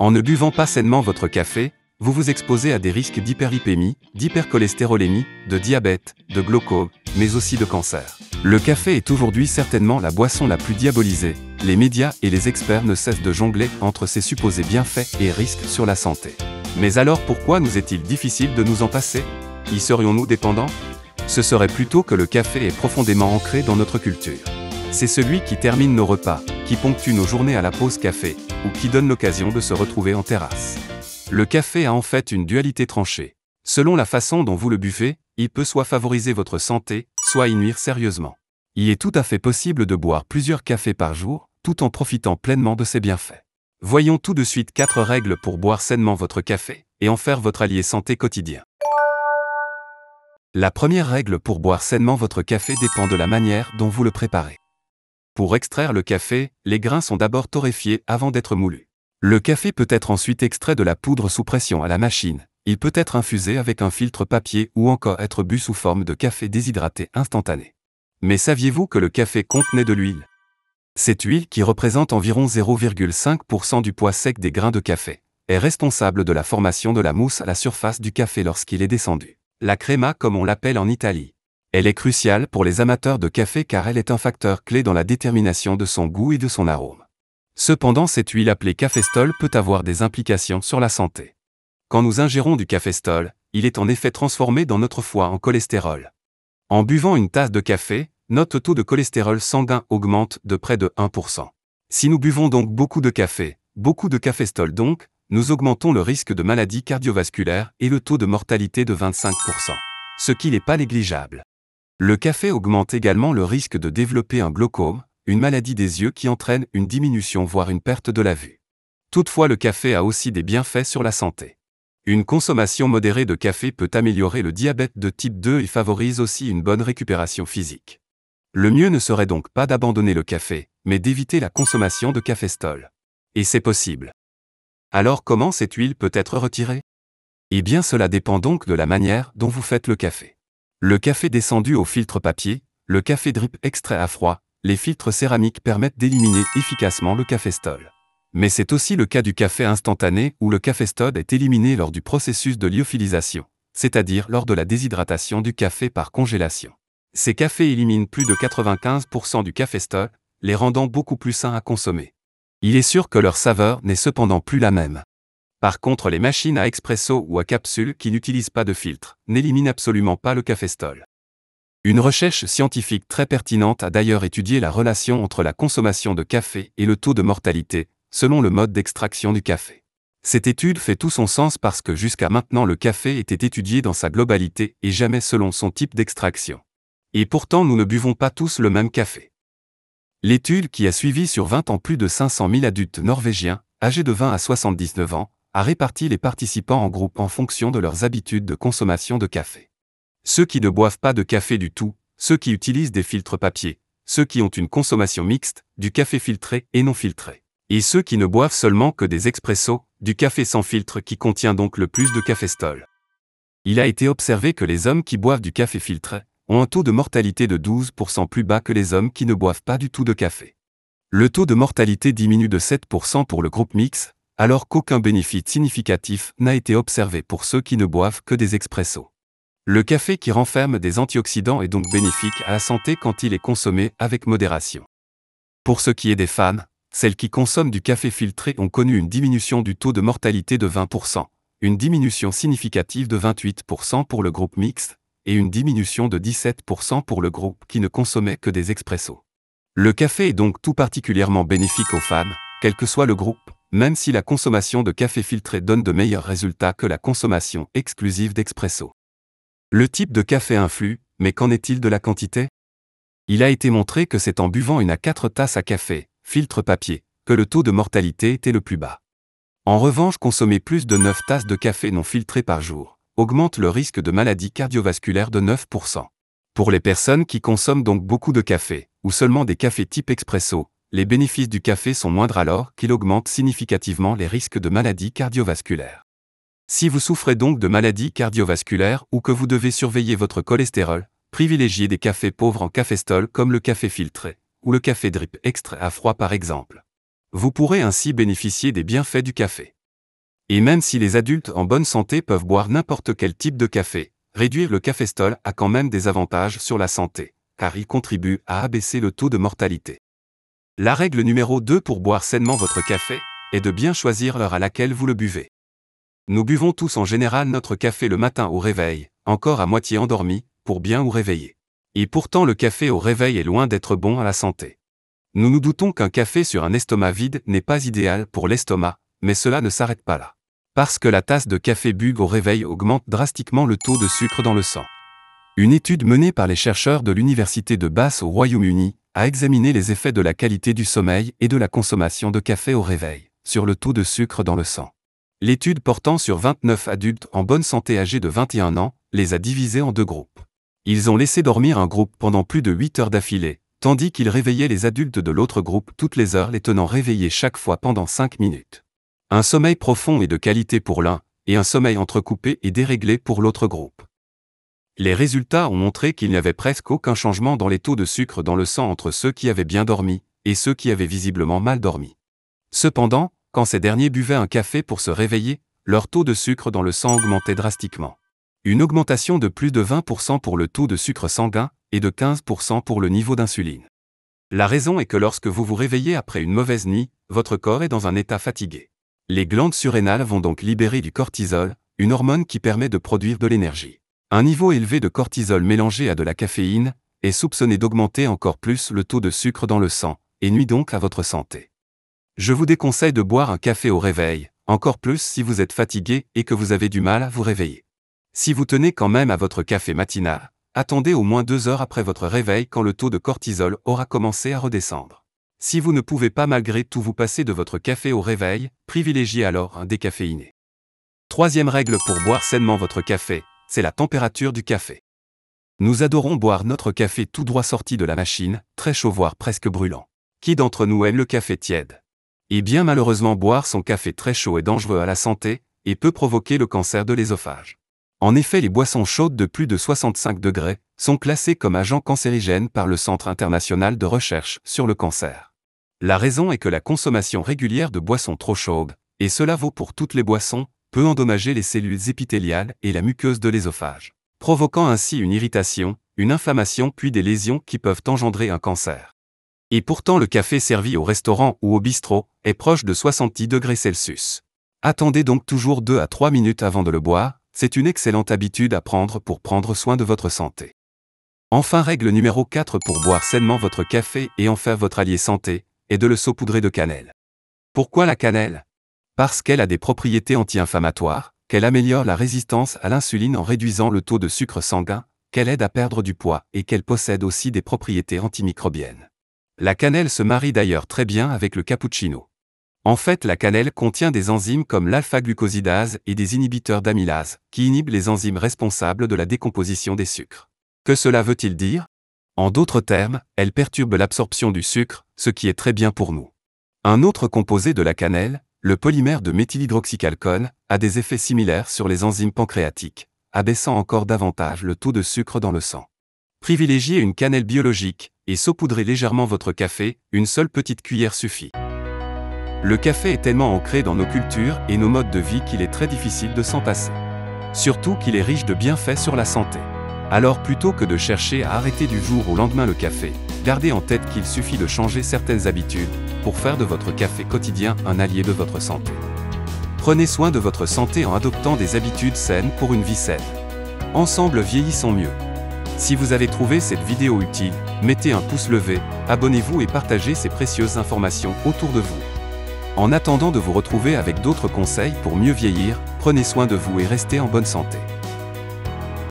En ne buvant pas sainement votre café, vous vous exposez à des risques d'hyperlipémie, d'hypercholestérolémie, de diabète, de glaucome, mais aussi de cancer. Le café est aujourd'hui certainement la boisson la plus diabolisée. Les médias et les experts ne cessent de jongler entre ses supposés bienfaits et risques sur la santé. Mais alors pourquoi nous est-il difficile de nous en passer Y serions-nous dépendants Ce serait plutôt que le café est profondément ancré dans notre culture. C'est celui qui termine nos repas, qui ponctue nos journées à la pause café, ou qui donne l'occasion de se retrouver en terrasse. Le café a en fait une dualité tranchée. Selon la façon dont vous le buvez, il peut soit favoriser votre santé, soit y nuire sérieusement. Il est tout à fait possible de boire plusieurs cafés par jour, tout en profitant pleinement de ses bienfaits. Voyons tout de suite quatre règles pour boire sainement votre café et en faire votre allié santé quotidien. La première règle pour boire sainement votre café dépend de la manière dont vous le préparez. Pour extraire le café, les grains sont d'abord torréfiés avant d'être moulus. Le café peut être ensuite extrait de la poudre sous pression à la machine. Il peut être infusé avec un filtre papier ou encore être bu sous forme de café déshydraté instantané. Mais saviez-vous que le café contenait de l'huile Cette huile, qui représente environ 0,5% du poids sec des grains de café, est responsable de la formation de la mousse à la surface du café lorsqu'il est descendu. La créma, comme on l'appelle en Italie. Elle est cruciale pour les amateurs de café car elle est un facteur clé dans la détermination de son goût et de son arôme. Cependant, cette huile appelée cafestol peut avoir des implications sur la santé. Quand nous ingérons du cafestol, il est en effet transformé dans notre foie en cholestérol. En buvant une tasse de café, notre taux de cholestérol sanguin augmente de près de 1%. Si nous buvons donc beaucoup de café, beaucoup de cafestol donc, nous augmentons le risque de maladies cardiovasculaires et le taux de mortalité de 25%, ce qui n'est pas négligeable. Le café augmente également le risque de développer un glaucome, une maladie des yeux qui entraîne une diminution voire une perte de la vue. Toutefois, le café a aussi des bienfaits sur la santé. Une consommation modérée de café peut améliorer le diabète de type 2 et favorise aussi une bonne récupération physique. Le mieux ne serait donc pas d'abandonner le café, mais d'éviter la consommation de caféstol. Et c'est possible. Alors comment cette huile peut être retirée Eh bien cela dépend donc de la manière dont vous faites le café. Le café descendu au filtre papier, le café drip extrait à froid, les filtres céramiques permettent d'éliminer efficacement le café Mais c'est aussi le cas du café instantané où le café est éliminé lors du processus de lyophilisation, c'est-à-dire lors de la déshydratation du café par congélation. Ces cafés éliminent plus de 95% du café les rendant beaucoup plus sains à consommer. Il est sûr que leur saveur n'est cependant plus la même. Par contre, les machines à expresso ou à capsule qui n'utilisent pas de filtre n'éliminent absolument pas le cafestol. Une recherche scientifique très pertinente a d'ailleurs étudié la relation entre la consommation de café et le taux de mortalité, selon le mode d'extraction du café. Cette étude fait tout son sens parce que jusqu'à maintenant le café était étudié dans sa globalité et jamais selon son type d'extraction. Et pourtant nous ne buvons pas tous le même café. L'étude qui a suivi sur 20 ans plus de 500 000 adultes norvégiens, âgés de 20 à 79 ans, a réparti les participants en groupes en fonction de leurs habitudes de consommation de café. Ceux qui ne boivent pas de café du tout, ceux qui utilisent des filtres papier, ceux qui ont une consommation mixte, du café filtré et non filtré. Et ceux qui ne boivent seulement que des expressos, du café sans filtre qui contient donc le plus de caféstol. Il a été observé que les hommes qui boivent du café filtré ont un taux de mortalité de 12% plus bas que les hommes qui ne boivent pas du tout de café. Le taux de mortalité diminue de 7% pour le groupe mixte, alors qu'aucun bénéfice significatif n'a été observé pour ceux qui ne boivent que des expressos. Le café qui renferme des antioxydants est donc bénéfique à la santé quand il est consommé avec modération. Pour ce qui est des femmes, celles qui consomment du café filtré ont connu une diminution du taux de mortalité de 20%, une diminution significative de 28% pour le groupe mixte, et une diminution de 17% pour le groupe qui ne consommait que des expressos. Le café est donc tout particulièrement bénéfique aux femmes, quel que soit le groupe, même si la consommation de café filtré donne de meilleurs résultats que la consommation exclusive d'expresso. Le type de café influe, mais qu'en est-il de la quantité Il a été montré que c'est en buvant une à quatre tasses à café, filtre papier, que le taux de mortalité était le plus bas. En revanche, consommer plus de 9 tasses de café non filtré par jour augmente le risque de maladie cardiovasculaire de 9%. Pour les personnes qui consomment donc beaucoup de café, ou seulement des cafés type expresso, les bénéfices du café sont moindres alors qu'il augmente significativement les risques de maladies cardiovasculaires. Si vous souffrez donc de maladies cardiovasculaires ou que vous devez surveiller votre cholestérol, privilégiez des cafés pauvres en cafestol comme le café filtré ou le café drip extrait à froid par exemple. Vous pourrez ainsi bénéficier des bienfaits du café. Et même si les adultes en bonne santé peuvent boire n'importe quel type de café, réduire le cafestol a quand même des avantages sur la santé, car il contribue à abaisser le taux de mortalité. La règle numéro 2 pour boire sainement votre café est de bien choisir l'heure à laquelle vous le buvez. Nous buvons tous en général notre café le matin au réveil, encore à moitié endormi, pour bien ou réveiller. Et pourtant le café au réveil est loin d'être bon à la santé. Nous nous doutons qu'un café sur un estomac vide n'est pas idéal pour l'estomac, mais cela ne s'arrête pas là. Parce que la tasse de café bug au réveil augmente drastiquement le taux de sucre dans le sang. Une étude menée par les chercheurs de l'Université de Basse au Royaume-Uni à examiner les effets de la qualité du sommeil et de la consommation de café au réveil, sur le taux de sucre dans le sang. L'étude portant sur 29 adultes en bonne santé âgés de 21 ans les a divisés en deux groupes. Ils ont laissé dormir un groupe pendant plus de 8 heures d'affilée, tandis qu'ils réveillaient les adultes de l'autre groupe toutes les heures les tenant réveillés chaque fois pendant 5 minutes. Un sommeil profond et de qualité pour l'un, et un sommeil entrecoupé et déréglé pour l'autre groupe les résultats ont montré qu'il n'y avait presque aucun changement dans les taux de sucre dans le sang entre ceux qui avaient bien dormi et ceux qui avaient visiblement mal dormi. Cependant, quand ces derniers buvaient un café pour se réveiller, leur taux de sucre dans le sang augmentait drastiquement. Une augmentation de plus de 20% pour le taux de sucre sanguin et de 15% pour le niveau d'insuline. La raison est que lorsque vous vous réveillez après une mauvaise nuit, votre corps est dans un état fatigué. Les glandes surrénales vont donc libérer du cortisol, une hormone qui permet de produire de l'énergie. Un niveau élevé de cortisol mélangé à de la caféine est soupçonné d'augmenter encore plus le taux de sucre dans le sang, et nuit donc à votre santé. Je vous déconseille de boire un café au réveil, encore plus si vous êtes fatigué et que vous avez du mal à vous réveiller. Si vous tenez quand même à votre café matinal, attendez au moins deux heures après votre réveil quand le taux de cortisol aura commencé à redescendre. Si vous ne pouvez pas malgré tout vous passer de votre café au réveil, privilégiez alors un décaféiné. Troisième règle pour boire sainement votre café, c'est la température du café. Nous adorons boire notre café tout droit sorti de la machine, très chaud voire presque brûlant. Qui d'entre nous aime le café tiède Et bien malheureusement boire son café très chaud est dangereux à la santé et peut provoquer le cancer de l'ésophage. En effet, les boissons chaudes de plus de 65 degrés sont classées comme agents cancérigènes par le Centre international de recherche sur le cancer. La raison est que la consommation régulière de boissons trop chaudes, et cela vaut pour toutes les boissons, peut endommager les cellules épithéliales et la muqueuse de l'ésophage, provoquant ainsi une irritation, une inflammation puis des lésions qui peuvent engendrer un cancer. Et pourtant le café servi au restaurant ou au bistrot est proche de 70 degrés Celsius. Attendez donc toujours 2 à 3 minutes avant de le boire, c'est une excellente habitude à prendre pour prendre soin de votre santé. Enfin, règle numéro 4 pour boire sainement votre café et en faire votre allié santé, est de le saupoudrer de cannelle. Pourquoi la cannelle parce qu'elle a des propriétés anti-inflammatoires, qu'elle améliore la résistance à l'insuline en réduisant le taux de sucre sanguin, qu'elle aide à perdre du poids et qu'elle possède aussi des propriétés antimicrobiennes. La cannelle se marie d'ailleurs très bien avec le cappuccino. En fait, la cannelle contient des enzymes comme l'alpha-glucosidase et des inhibiteurs d'amylase, qui inhibent les enzymes responsables de la décomposition des sucres. Que cela veut-il dire En d'autres termes, elle perturbe l'absorption du sucre, ce qui est très bien pour nous. Un autre composé de la cannelle, le polymère de méthylhydroxycalcone a des effets similaires sur les enzymes pancréatiques, abaissant encore davantage le taux de sucre dans le sang. Privilégiez une cannelle biologique et saupoudrez légèrement votre café, une seule petite cuillère suffit. Le café est tellement ancré dans nos cultures et nos modes de vie qu'il est très difficile de s'en passer. Surtout qu'il est riche de bienfaits sur la santé. Alors plutôt que de chercher à arrêter du jour au lendemain le café, gardez en tête qu'il suffit de changer certaines habitudes pour faire de votre café quotidien un allié de votre santé. Prenez soin de votre santé en adoptant des habitudes saines pour une vie saine. Ensemble vieillissons mieux. Si vous avez trouvé cette vidéo utile, mettez un pouce levé, abonnez-vous et partagez ces précieuses informations autour de vous. En attendant de vous retrouver avec d'autres conseils pour mieux vieillir, prenez soin de vous et restez en bonne santé.